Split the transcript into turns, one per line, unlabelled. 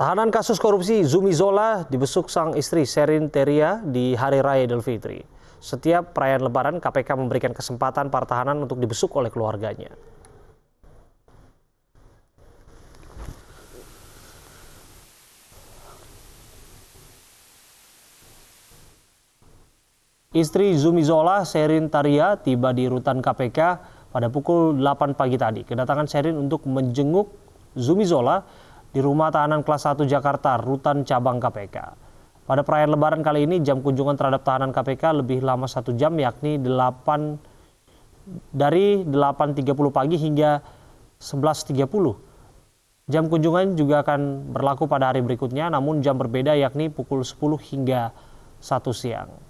Tahanan kasus korupsi Zumi Zola dibesuk sang istri Serin Teria di Hari Raya Idul Fitri. Setiap perayaan lebaran KPK memberikan kesempatan para tahanan untuk dibesuk oleh keluarganya. Istri Zumi Zola, Serin Taria, tiba di rutan KPK pada pukul 8 pagi tadi. Kedatangan Serin untuk menjenguk Zumi Zola di Rumah Tahanan Kelas 1 Jakarta, Rutan Cabang KPK. Pada perayaan lebaran kali ini, jam kunjungan terhadap tahanan KPK lebih lama satu jam, yakni 8, dari 8.30 pagi hingga 11.30. Jam kunjungan juga akan berlaku pada hari berikutnya, namun jam berbeda yakni pukul 10 hingga 1 siang.